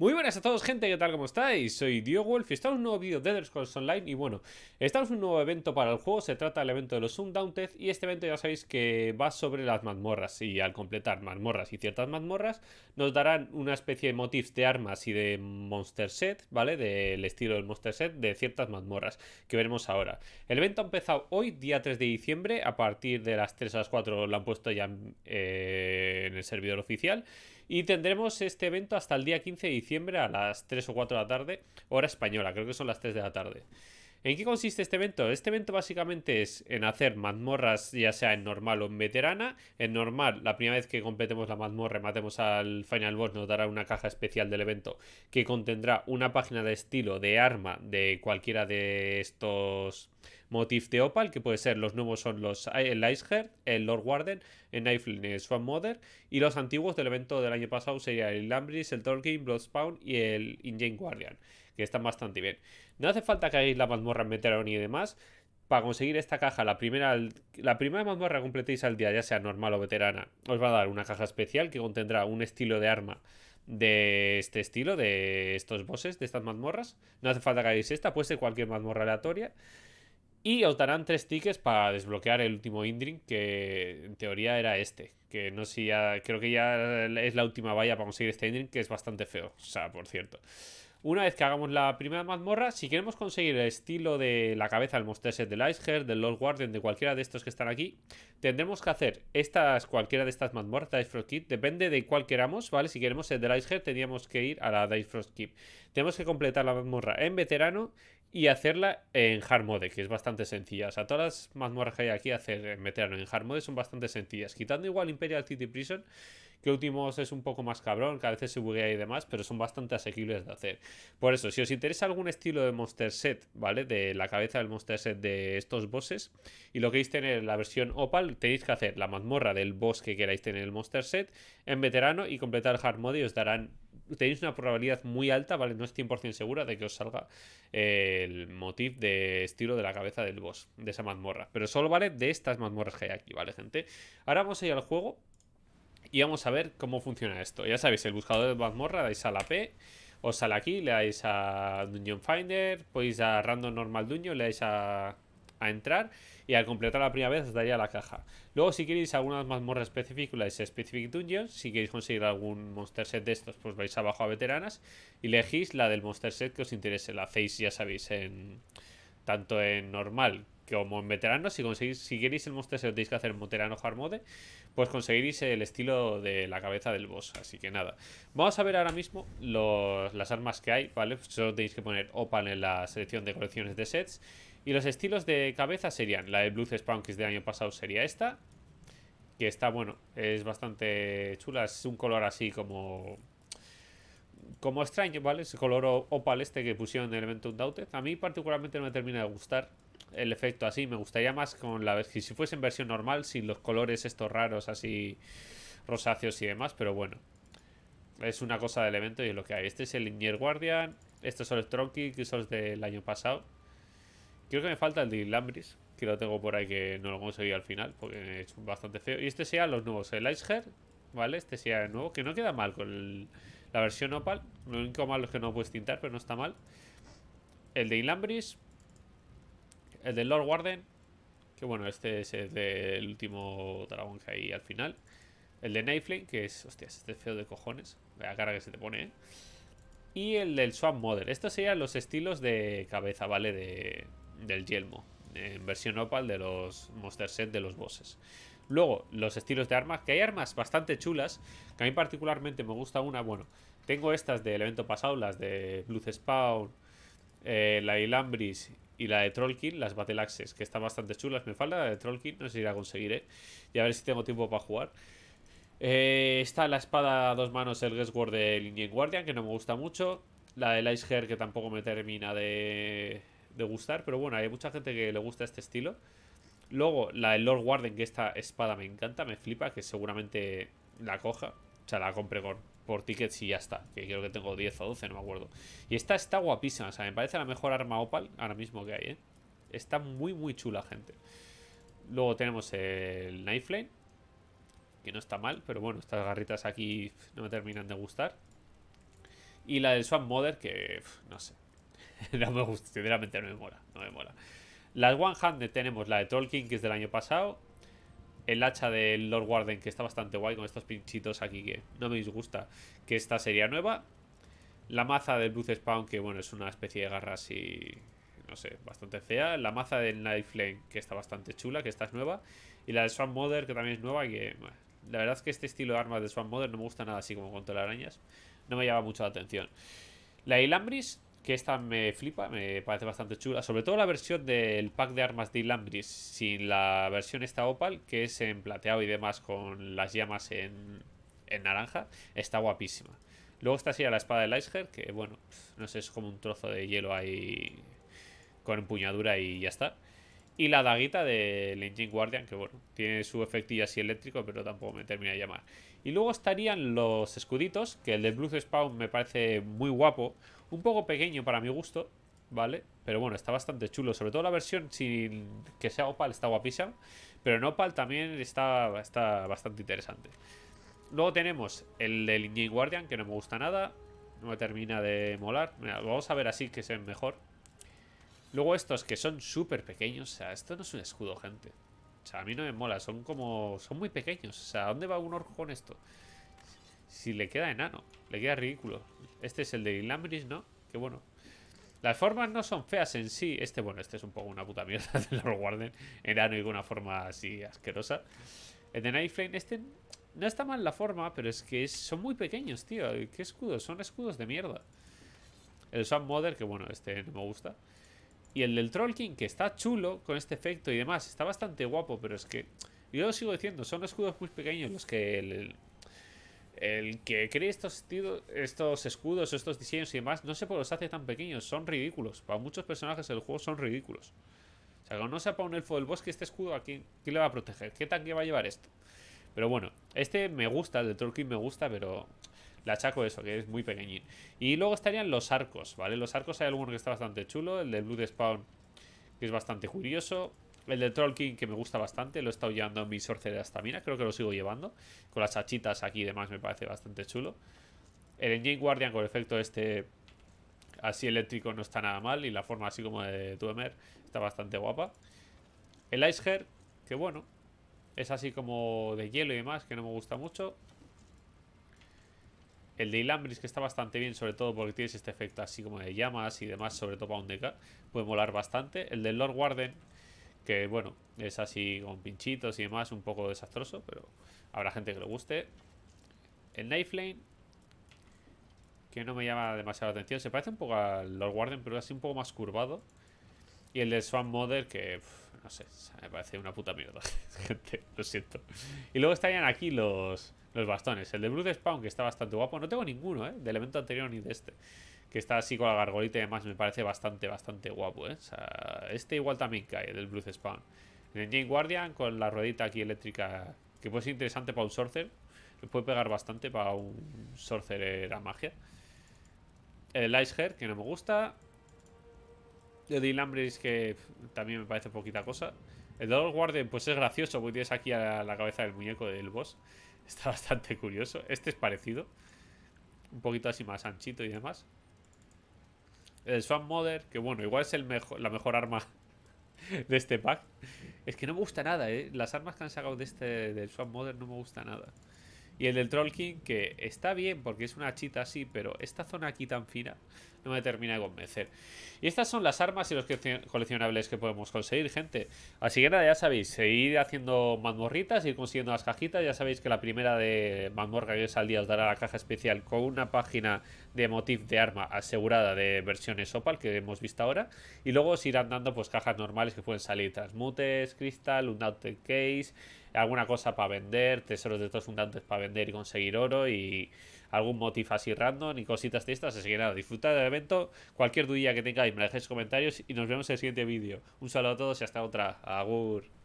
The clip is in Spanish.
Muy buenas a todos gente, ¿qué tal? ¿Cómo estáis? Soy Dio Wolf y estamos en un nuevo vídeo de Elder Scrolls Online y bueno, estamos en un nuevo evento para el juego, se trata del evento de los Sundown y este evento ya sabéis que va sobre las mazmorras y al completar mazmorras y ciertas mazmorras nos darán una especie de motifs de armas y de monster set, ¿vale? Del estilo del monster set de ciertas mazmorras que veremos ahora. El evento ha empezado hoy, día 3 de diciembre, a partir de las 3 a las 4 lo han puesto ya en eh, el servidor oficial y tendremos este evento hasta el día 15 de diciembre a las 3 o 4 de la tarde, hora española, creo que son las 3 de la tarde. ¿En qué consiste este evento? Este evento básicamente es en hacer mazmorras, ya sea en normal o en veterana. En normal, la primera vez que completemos la mazmorra, matemos al Final Boss, nos dará una caja especial del evento que contendrá una página de estilo de arma de cualquiera de estos Motif de Opal, que puede ser los nuevos son los eh, el Iceheart, el Lord Warden, el Nightflame, el Swan Mother, y los antiguos del evento del año pasado sería el Lambris, el Tolkien, Bloodspawn y el Injane Guardian, que están bastante bien. No hace falta que hagáis la mazmorra en Metaloni y demás, para conseguir esta caja, la primera, la primera mazmorra completéis al día, ya sea normal o veterana, os va a dar una caja especial que contendrá un estilo de arma de este estilo, de estos bosses, de estas mazmorras. No hace falta que hagáis esta, puede ser cualquier mazmorra aleatoria. Y os tres tickets para desbloquear el último Indring que en teoría era este. Que no sé ya. Creo que ya es la última valla para conseguir este Indring, que es bastante feo. O sea, por cierto. Una vez que hagamos la primera mazmorra, si queremos conseguir el estilo de la cabeza del Monster Set del Iceheart, del Lord Guardian, de cualquiera de estos que están aquí, tendremos que hacer estas, cualquiera de estas mazmorras, Dice Frost Keep, depende de cuál queramos, ¿vale? Si queremos el del Iceheart, tendríamos que ir a la Dice Frost Keep. Tenemos que completar la mazmorra en veterano y hacerla en hard mode, que es bastante sencilla. O sea, todas las mazmorras que hay aquí hacer en veterano en hard mode son bastante sencillas. Quitando igual Imperial City Prison, que Últimos es un poco más cabrón, que a veces se buguea y demás, pero son bastante asequibles de hacer. Por eso, si os interesa algún estilo de Monster Set, ¿vale? De la cabeza del Monster Set de estos bosses, y lo queréis tener en la versión Opal, tenéis que hacer la mazmorra del boss que queráis tener en el Monster Set en veterano y completar el Hard Mode y os darán tenéis una probabilidad muy alta, ¿vale? No es 100% segura de que os salga eh, el motif de estilo de la cabeza del boss, de esa mazmorra. Pero solo vale de estas mazmorras que hay aquí, ¿vale, gente? Ahora vamos a ir al juego y vamos a ver cómo funciona esto. Ya sabéis, el buscador de mazmorra, dais a la P, os sale aquí, le dais a Dungeon Finder, podéis a Random Normal Dungeon, le dais a, entrar y al completar la primera vez os daría la caja. Luego, si queréis algunas mazmorras específicas, le dais a Specific Dungeons. Si queréis conseguir algún monster set de estos, pues vais abajo a Veteranas y elegís la del monster set que os interese. La hacéis, ya sabéis, en tanto en normal como en veterano, si conseguís, si queréis el monster se tenéis que hacer en veterano hard mode, pues conseguiréis el estilo de la cabeza del boss. Así que nada. Vamos a ver ahora mismo las armas que hay, ¿vale? Pues solo tenéis que poner Opal en la selección de colecciones de sets. Y los estilos de cabeza serían la de Blue Spawn, que del año pasado, sería esta. Que está, bueno, es bastante chula. Es un color así como como extraño, ¿vale? Ese color opal este que pusieron en el evento Undoubted. A mí particularmente no me termina de gustar el efecto así. Me gustaría más con la vez si fuese en versión normal, sin los colores estos raros así rosáceos y demás, pero bueno. Es una cosa del evento y es lo que hay. Este es el Nier Guardian. Estos son los Tronky, que son los del año pasado. Creo que me falta el de Lambris, que lo tengo por ahí que no lo conseguí al final, porque es bastante feo. Y este sea los nuevos, el hair ¿vale? Este sea el nuevo, que no queda mal con la versión Opal. Lo único malo es que no puedes tintar, pero no está mal. El de Inlambris. El del Lord Warden. Que bueno, este es el del último dragón que hay al final. El de Nightflame, que es. Hostias, este es feo de cojones. La cara que se te pone, ¿eh? Y el del Swamp Model Estos serían los estilos de cabeza, ¿vale? De, del yelmo. En versión Opal de los Monster Set de los bosses. Luego, los estilos de armas. Que hay armas bastante chulas. Que a mí particularmente me gusta una. Bueno, tengo estas del evento pasado, las de Blue Spawn. Eh, la Ilambris y la de Trollkin, las Battle Axes, que están bastante chulas. Me falta la de Trollkin, no sé si la conseguiré. Y a ver si tengo tiempo para jugar. Eh, está la espada a dos manos, el War de Indian Guardian, que no me gusta mucho. La de Ice Hair, que tampoco me termina de, gustar. Pero bueno, hay mucha gente que le gusta este estilo. Luego, la del Lord Warden, que esta espada me encanta, me flipa, que seguramente la coja. O sea, la compre con por tickets y ya está. Que creo que tengo 10 o 12, no me acuerdo. Y esta está guapísima, o sea, me parece la mejor arma Opal ahora mismo que hay, ¿eh? Está muy, muy chula, gente. Luego tenemos el Flame que no está mal, pero bueno, estas garritas aquí no me terminan de gustar. Y la del Swamp Mother, que no sé, no me gusta, sinceramente no me mola, no me mola. Las One Handed tenemos la de Tolkien, que es del año pasado, el hacha del Lord Warden, que está bastante guay con estos pinchitos aquí que no me disgusta. Que esta sería nueva. La maza del Blue Spawn, que bueno, es una especie de garra así, no sé, bastante fea. La maza del Flame, que está bastante chula, que esta es nueva. Y la de Swan Mother, que también es nueva, que la verdad es que este estilo de armas de Swan Mother no me gusta nada así como con arañas. No me llama mucho la atención. La Ilambris que esta me flipa, me parece bastante chula. Sobre todo la versión del pack de armas de Lambris, sin la versión esta Opal, que es en plateado y demás con las llamas en, naranja, está guapísima. Luego está sería la espada del Lysger que bueno, no sé, es como un trozo de hielo ahí con empuñadura y ya está. Y la daguita del Engine Guardian, que bueno, tiene su efectillo así eléctrico, pero tampoco me termina de llamar. Y luego estarían los escuditos, que el de Blue Spawn me parece muy guapo. Un poco pequeño para mi gusto, ¿vale? Pero bueno, está bastante chulo. Sobre todo la versión sin que sea Opal está guapísima. Pero en Opal también está, está bastante interesante. Luego tenemos el del Guardian, que no me gusta nada. No me termina de molar. vamos a ver así que se ven mejor. Luego estos que son súper pequeños. O sea, esto no es un escudo, gente. O sea, a mí no me mola. Son como... Son muy pequeños. O sea, ¿a dónde va un orco con esto? Si le queda enano. Le queda ridículo. Este es el de Ilambris, ¿no? Qué bueno. Las formas no son feas en sí. Este, bueno, este es un poco una puta mierda de Lord Warden. Enano y con una forma así asquerosa. El de Nightflame, este no está mal la forma, pero es que son muy pequeños, tío. ¿Qué escudos? Son escudos de mierda. El sun Mother, que bueno, este no me gusta. Y el del Troll King, que está chulo con este efecto y demás. Está bastante guapo, pero es que... Yo lo sigo diciendo, son escudos muy pequeños los que el, el que cree estos, estos escudos, estos diseños y demás, no sé por qué los hace tan pequeños, son ridículos. Para muchos personajes del juego son ridículos. O sea, cuando no sea para un elfo del bosque, este escudo, ¿a quién, le va a proteger? ¿Qué tanque va a llevar esto? Pero bueno, este me gusta, el de Tolkien me gusta, pero la achaco eso, que es muy pequeñín. Y luego estarían los arcos, ¿vale? Los arcos hay alguno que está bastante chulo, el de blue Spawn, que es bastante curioso el de Troll King que me gusta bastante, lo he estado llevando en mi sorcerer de mina, creo que lo sigo llevando. Con las hachitas aquí y demás me parece bastante chulo. El Engine Guardian con el efecto este así eléctrico no está nada mal y la forma así como de Tuemer está bastante guapa. El Ice Hair, que bueno, es así como de hielo y demás, que no me gusta mucho. El de Ilambris, que está bastante bien, sobre todo porque tienes este efecto así como de llamas y demás, sobre todo para un DK. Puede molar bastante. El del Lord Warden, que bueno, es así con pinchitos y demás, un poco desastroso, pero habrá gente que lo guste. El Lane, que no me llama demasiado la atención, se parece un poco al Lord Warden, pero así un poco más curvado. Y el de Swan Mother, que no sé, me parece una puta mierda, gente, lo siento. Y luego estarían aquí los, bastones. El de Bruce Spawn, que está bastante guapo, no tengo ninguno, ¿eh? del elemento anterior ni de este que está así con la gargolita y demás, me parece bastante, bastante guapo, ¿eh? este igual también cae, del Blue Spawn. el Jane Guardian, con la ruedita aquí eléctrica, que puede ser interesante para un Sorcerer. Le puede pegar bastante para un Sorcerer la magia. El Ice Hair, que no me gusta. El Dilambris, que también me parece poquita cosa. El Dolor Guardian, pues es gracioso, porque tienes aquí a la cabeza del muñeco del boss. Está bastante curioso. Este es parecido. Un poquito así más anchito y demás. El Swamp Mother, que bueno, igual es el mejor, la mejor arma de este pack. Es que no me gusta nada, ¿eh? Las armas que han sacado de este, del Swamp Mother no me gusta nada. Y el del Troll King, que está bien porque es una chita así, pero esta zona aquí tan fina no me termina de convencer. Y estas son las armas y los coleccionables que podemos conseguir, gente. Así que nada, ya sabéis, seguir haciendo mazmorritas, ir consiguiendo las cajitas. Ya sabéis que la primera de mazmorra que al día os dará la caja especial con una página de motif de arma asegurada de versiones Opal que hemos visto ahora. Y luego os irán dando pues cajas normales que pueden salir transmutes, cristal, un outer case, alguna cosa para vender, tesoros de estos fundantes para vender y conseguir oro y algún motif así random y cositas de estas. Así que nada, disfrutad del evento. Cualquier duda que tengáis, me dejéis comentarios y nos vemos en el siguiente vídeo. Un saludo a todos y hasta otra. Agur.